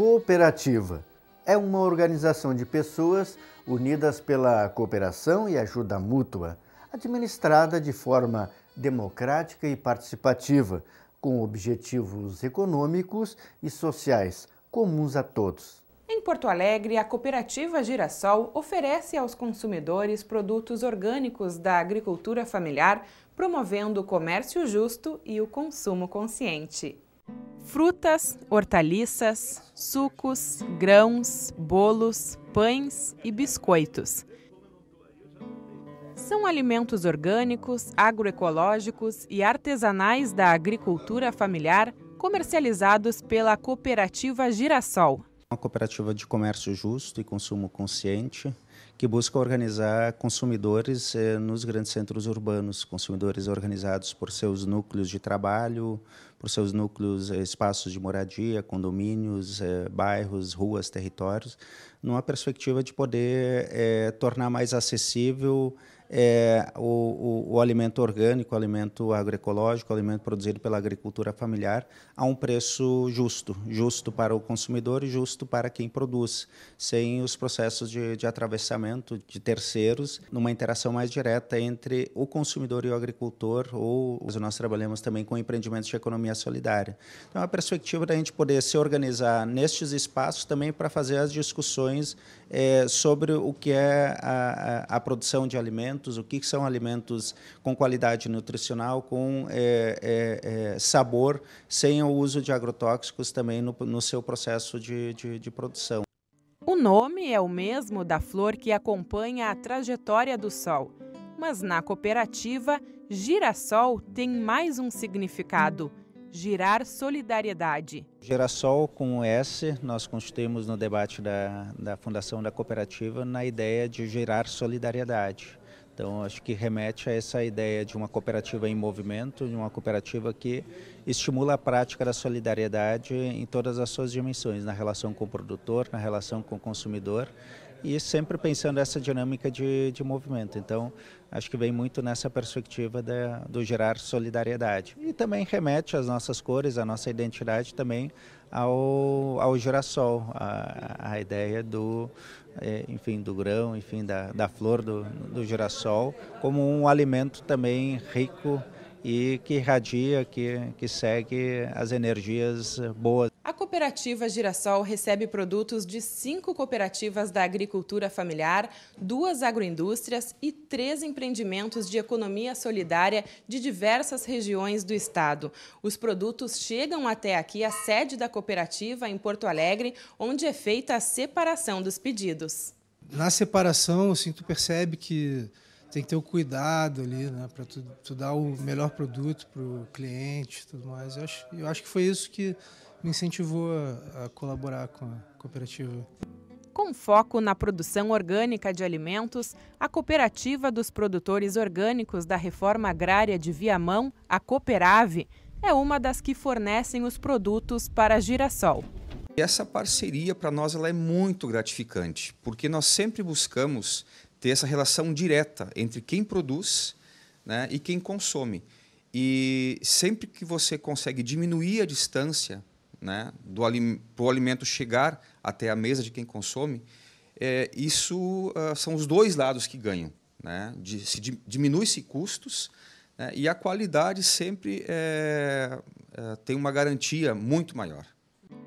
cooperativa é uma organização de pessoas unidas pela cooperação e ajuda mútua, administrada de forma democrática e participativa, com objetivos econômicos e sociais comuns a todos. Em Porto Alegre, a cooperativa Girassol oferece aos consumidores produtos orgânicos da agricultura familiar, promovendo o comércio justo e o consumo consciente frutas, hortaliças, sucos, grãos, bolos, pães e biscoitos. São alimentos orgânicos, agroecológicos e artesanais da agricultura familiar comercializados pela cooperativa Girassol. Uma cooperativa de comércio justo e consumo consciente que busca organizar consumidores eh, nos grandes centros urbanos, consumidores organizados por seus núcleos de trabalho, por seus núcleos, eh, espaços de moradia, condomínios, eh, bairros, ruas, territórios, numa perspectiva de poder é, tornar mais acessível é, o, o, o, alimento orgânico, o alimento agroecológico, o alimento produzido pela agricultura familiar a um preço justo, justo para o consumidor e justo para quem produz, sem os processos de, de atravessamento de terceiros, numa interação mais direta entre o consumidor e o agricultor, ou nós trabalhamos também com empreendimentos de economia economia solidária. Então, é a perspectiva da gente poder se organizar nestes espaços também para fazer as discussões é, sobre o que é a, a, a, produção de alimentos, o que são alimentos com qualidade nutricional, com é, sabor, sem o uso de agrotóxicos também no, no seu processo de, de, de produção. O nome é o mesmo da flor que acompanha a trajetória do Sol, mas na cooperativa, girassol tem mais um significado. Girar Solidariedade. Girassol com S, nós constituímos no debate da, da fundação da cooperativa na ideia de gerar solidariedade. Então, acho que remete a essa ideia de uma cooperativa em movimento, de uma cooperativa que estimula a prática da solidariedade em todas as suas dimensões, na relação com o produtor, na relação com o consumidor e sempre pensando essa dinâmica de, de movimento. Então, acho que vem muito nessa perspectiva do gerar solidariedade. E também remete às nossas cores, à nossa identidade também ao, ao girassol, a, a ideia do, é, enfim, do grão, enfim, da, da flor do, do girassol, como um alimento também rico, e que irradia, que, que segue as energias boas. A cooperativa Girassol recebe produtos de cinco cooperativas da agricultura familiar, duas agroindústrias e três empreendimentos de economia solidária de diversas regiões do estado. Os produtos chegam até aqui à sede da cooperativa em Porto Alegre, onde é feita a separação dos pedidos. Na separação, assim, tu percebe que tem que ter o cuidado ali, né, para tu, tu, dar o melhor produto para o cliente, tudo mais. Eu acho, eu acho que foi isso que me incentivou a, a colaborar com a cooperativa. Com foco na produção orgânica de alimentos, a Cooperativa dos Produtores Orgânicos da Reforma Agrária de Viamão, a Cooperave, é uma das que fornecem os produtos para Girassol. Girassol. Essa parceria para nós ela é muito gratificante, porque nós sempre buscamos ter essa relação direta entre quem produz né, e quem consome. E sempre que você consegue diminuir a distância né, do alimento chegar até a mesa de quem consome, é, isso uh, são os dois lados que ganham. Né? De, se di, diminui-se custos né, e a qualidade sempre é, é, tem uma garantia muito maior.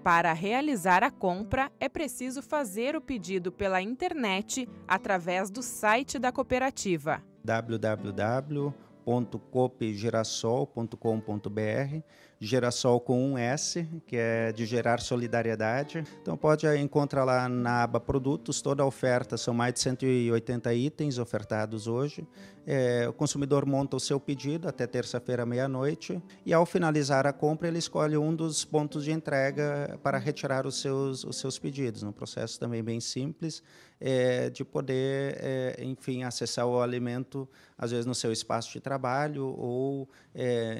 Para realizar a compra, é preciso fazer o pedido pela internet através do site da cooperativa www.copegirassol.com.br Girassol com um S, que é de gerar solidariedade. Então pode eh, encontrar lá na aba produtos toda a oferta, são mais de 180 itens ofertados hoje. É, o consumidor monta o seu pedido até terça-feira meia-noite e ao finalizar a compra ele escolhe um dos pontos de entrega para retirar os seus, os seus pedidos. Um processo também bem simples é, de poder, é, enfim, acessar o alimento às vezes no seu espaço de trabalho ou,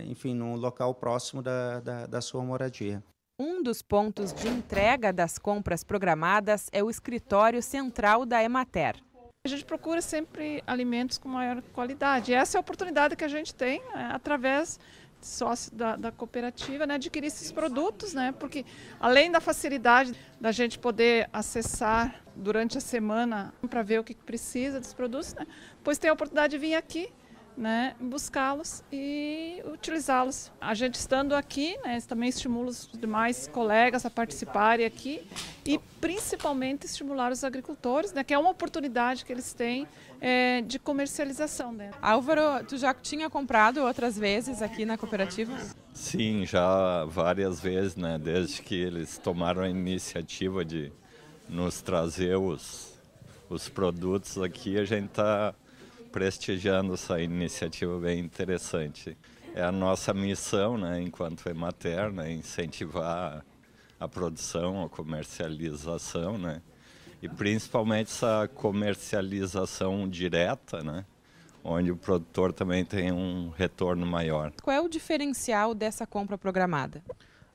enfim, num local próximo da da, da, da sua moradia. Um dos pontos de entrega das compras programadas é o escritório central da Emater. A gente procura sempre alimentos com maior qualidade. essa é a oportunidade que a gente tem né, através sócio da, da, cooperativa, né, adquirir esses produtos, né, porque além da facilidade da gente poder acessar durante a semana para ver o que precisa dos produtos, né, pois tem a oportunidade de vir aqui né, buscá-los e utilizá-los. A gente estando aqui, né, também estimula os demais colegas a participarem aqui e principalmente estimular os agricultores, né, que é uma oportunidade que eles têm é, de comercialização. Né. Álvaro, tu já tinha comprado outras vezes aqui na cooperativa? Sim, já várias vezes, né, desde que eles tomaram a iniciativa de nos trazer os, os produtos aqui, a gente está prestigiando essa iniciativa bem interessante. É a nossa missão, né, enquanto é materna, incentivar a produção, a comercialização, né? E principalmente essa comercialização direta, né? Onde o produtor também tem um retorno maior. Qual é o diferencial dessa compra programada?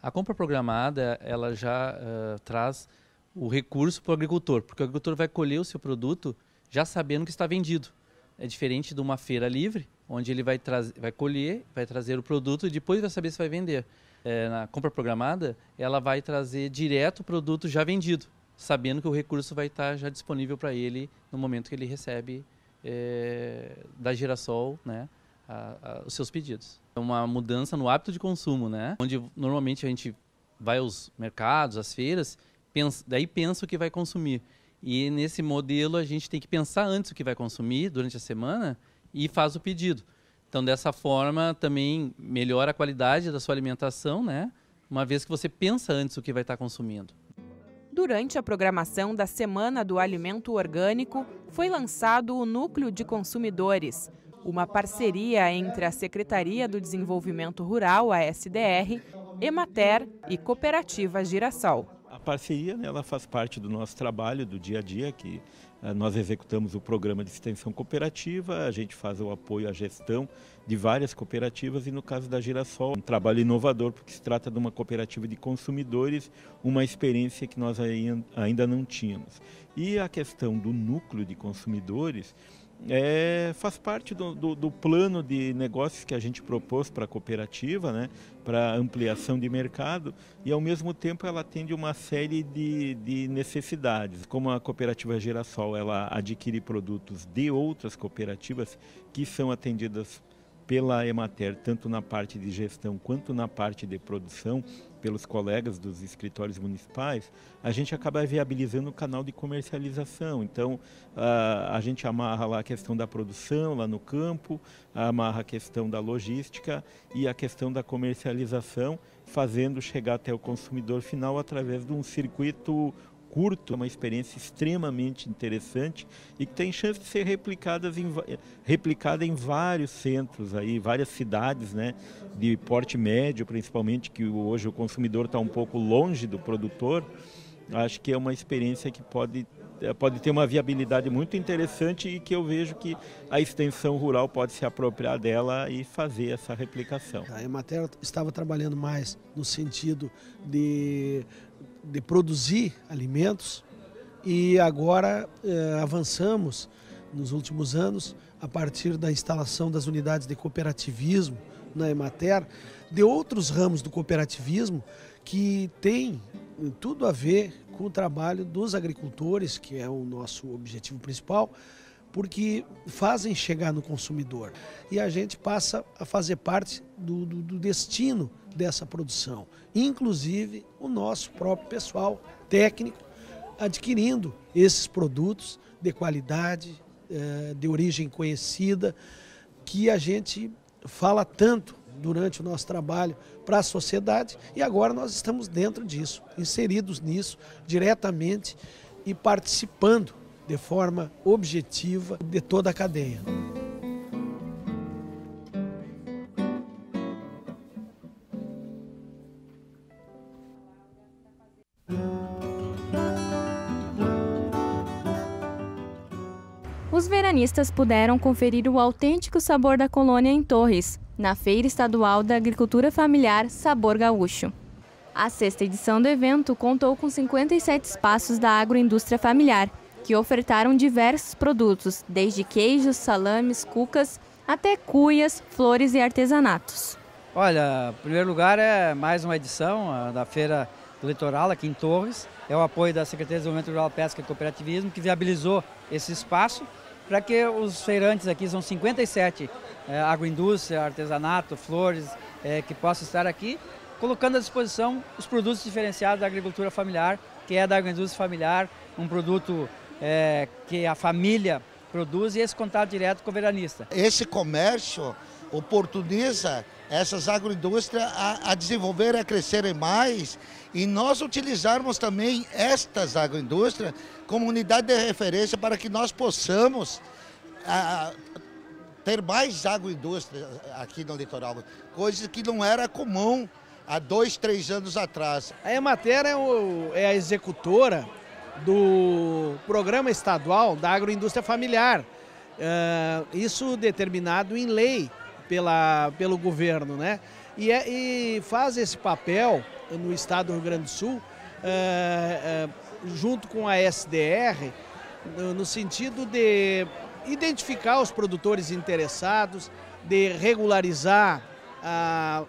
A compra programada, ela já uh, traz o recurso para o agricultor, porque o agricultor vai colher o seu produto já sabendo que está vendido. É diferente de uma feira livre, onde ele vai, vai colher, vai trazer o produto e depois vai saber se vai vender. É, na compra programada, ela vai trazer direto o produto já vendido, sabendo que o recurso vai estar já disponível para ele no momento que ele recebe é, da Girassol né, a, a, os seus pedidos. É uma mudança no hábito de consumo, né? onde normalmente a gente vai aos mercados, às feiras, pensa, daí pensa o que vai consumir. E nesse modelo a gente tem que pensar antes o que vai consumir durante a semana e faz o pedido. Então dessa forma também melhora a qualidade da sua alimentação, né? Uma vez que você pensa antes o que vai estar consumindo. Durante a programação da Semana do Alimento Orgânico, foi lançado o Núcleo de Consumidores, uma parceria entre a Secretaria do Desenvolvimento Rural, a SDR, Emater e Cooperativa Girassol parceria, né, ela faz parte do nosso trabalho, do dia a dia, que uh, nós executamos o programa de extensão cooperativa, a gente faz o apoio à gestão de várias cooperativas e no caso da Girassol, um trabalho inovador, porque se trata de uma cooperativa de consumidores, uma experiência que nós ainda não tínhamos. E a questão do núcleo de consumidores, é, faz parte do, do, do, plano de negócios que a gente propôs para a cooperativa, né, para ampliação de mercado, e ao mesmo tempo ela atende uma série de, de necessidades. Como a cooperativa Girassol ela adquire produtos de outras cooperativas que são atendidas pela Emater, tanto na parte de gestão quanto na parte de produção, pelos colegas dos escritórios municipais, a gente acaba viabilizando o canal de comercialização. Então, a, gente amarra lá a questão da produção, lá no campo, amarra a questão da logística e a questão da comercialização, fazendo chegar até o consumidor final através de um circuito curto, é uma experiência extremamente interessante e que tem chance de ser replicada em, replicada em vários centros, aí, várias cidades né, de porte médio, principalmente, que hoje o consumidor está um pouco longe do produtor. Acho que é uma experiência que pode, eh, pode ter uma viabilidade muito interessante e que eu vejo que a extensão rural pode se apropriar dela e fazer essa replicação. A Emater estava trabalhando mais no sentido de de produzir alimentos e agora eh, avançamos nos últimos anos a partir da instalação das unidades de cooperativismo na Emater, de outros ramos do cooperativismo que tem eh, tudo a ver com o trabalho dos agricultores, que é o nosso objetivo principal, porque fazem chegar no consumidor. E a gente passa a fazer parte do, do, do destino dessa produção, inclusive o nosso próprio pessoal técnico adquirindo esses produtos de qualidade, eh, de origem conhecida, que a gente fala tanto durante o nosso trabalho para a sociedade e agora nós estamos dentro disso, inseridos nisso diretamente e participando de forma objetiva de toda a cadeia. Os veranistas puderam conferir o autêntico sabor da colônia em Torres, na Feira Estadual da Agricultura Familiar Sabor Gaúcho. A sexta edição do evento contou com 57 espaços da agroindústria familiar, que ofertaram diversos produtos, desde queijos, salames, cucas, até cuias, flores e artesanatos. Olha, em primeiro lugar é mais uma edição da Feira do Litoral aqui em Torres. É o apoio da Secretaria de Desenvolvimento Rural, Pesca e Cooperativismo que viabilizou esse espaço para que os feirantes aqui, são 57, é, agroindústria, artesanato, flores, é, que possam estar aqui, colocando à disposição os produtos diferenciados da agricultura familiar, que é da agroindústria familiar, um produto é, que a família produz e esse contato direto com o veranista. Esse comércio oportuniza essas agroindústrias a, a desenvolver, a crescerem mais e nós utilizarmos também estas agroindústrias como unidade de referência para que nós possamos a, ter mais agroindústria aqui no litoral, coisa que não era comum há dois, três anos atrás. A Emater é, o, é a executora do Programa Estadual da Agroindústria Familiar. Uh, isso determinado em lei pela, pelo governo, né? E, é, e faz esse papel no estado do Rio Grande do Sul, uh, uh, junto com a SDR, no, no sentido de identificar os produtores interessados, de regularizar a,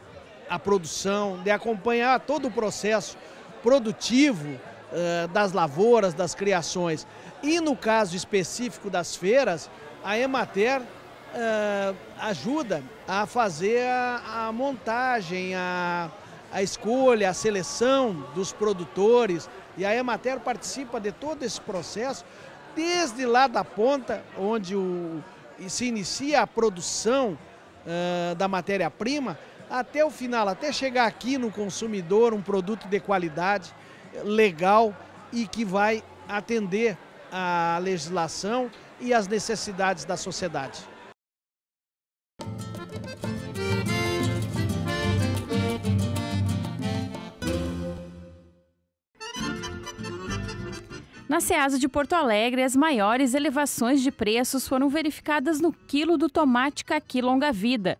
a produção, de acompanhar todo o processo produtivo eh, das lavouras, das criações. E no caso específico das feiras, a Emater uh, ajuda a fazer a, a montagem, a, a escolha, a seleção dos produtores. E a Emater participa de todo esse processo, desde lá da ponta, onde o, se inicia a produção uh, da matéria-prima, até o final, até chegar aqui no consumidor um produto de qualidade legal e que vai atender à legislação e às necessidades da sociedade. Na Ceasa de Porto Alegre, as maiores elevações de preços foram verificadas no quilo do tomate caqui longa-vida,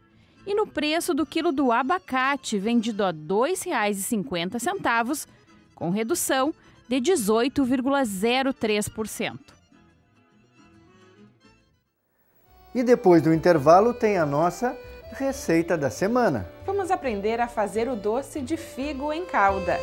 e no preço do quilo do abacate, vendido a R$ 2,50, com redução de 18,03%. E depois do intervalo tem a nossa receita da semana. Vamos aprender a fazer o doce de figo em calda.